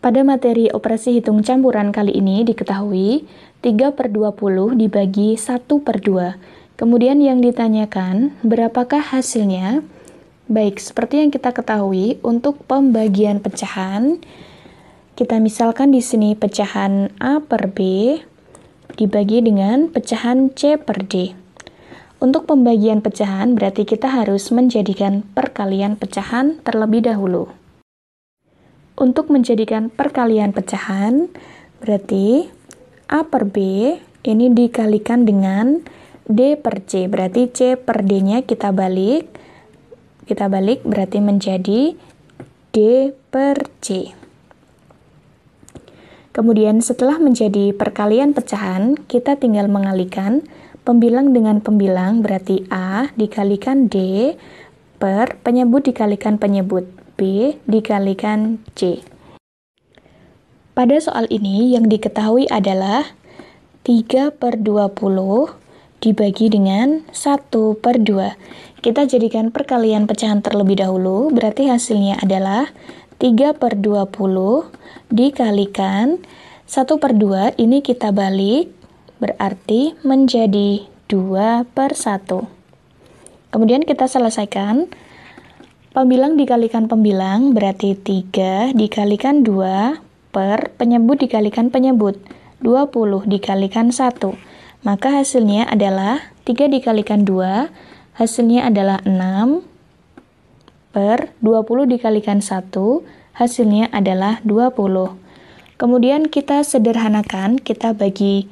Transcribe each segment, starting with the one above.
Pada materi operasi hitung campuran kali ini diketahui 3 per 20 dibagi 1 per 2. Kemudian yang ditanyakan, berapakah hasilnya? Baik, seperti yang kita ketahui, untuk pembagian pecahan, kita misalkan di sini pecahan A per B dibagi dengan pecahan C per D. Untuk pembagian pecahan berarti kita harus menjadikan perkalian pecahan terlebih dahulu. Untuk menjadikan perkalian pecahan, berarti A per B ini dikalikan dengan D per C. Berarti C per D-nya kita balik. Kita balik berarti menjadi D per C. Kemudian setelah menjadi perkalian pecahan, kita tinggal mengalikan pembilang dengan pembilang berarti A dikalikan D per penyebut dikalikan penyebut. B dikalikan C. Pada soal ini yang diketahui adalah 3 per 20 dibagi dengan 1 per 2. Kita jadikan perkalian pecahan terlebih dahulu, berarti hasilnya adalah 3 per 20 dikalikan 1 per 2 ini kita balik, berarti menjadi 2 per 1. Kemudian kita selesaikan Pembilang dikalikan pembilang berarti 3 dikalikan 2 per penyebut dikalikan penyebut 20 dikalikan 1. Maka hasilnya adalah 3 dikalikan 2 hasilnya adalah 6 per 20 dikalikan 1 hasilnya adalah 20. Kemudian kita sederhanakan, kita bagi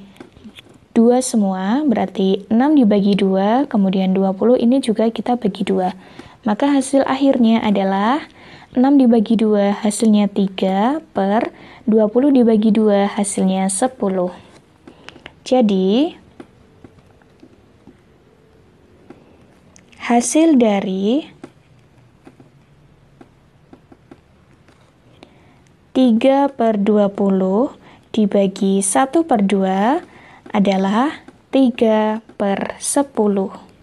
2 semua, berarti 6 dibagi 2, kemudian 20 ini juga kita bagi 2. Maka hasil akhirnya adalah 6 dibagi 2 hasilnya 3 per 20 dibagi 2 hasilnya 10. Jadi, hasil dari 3 per 20 dibagi 1 per 2 adalah 3 per 10.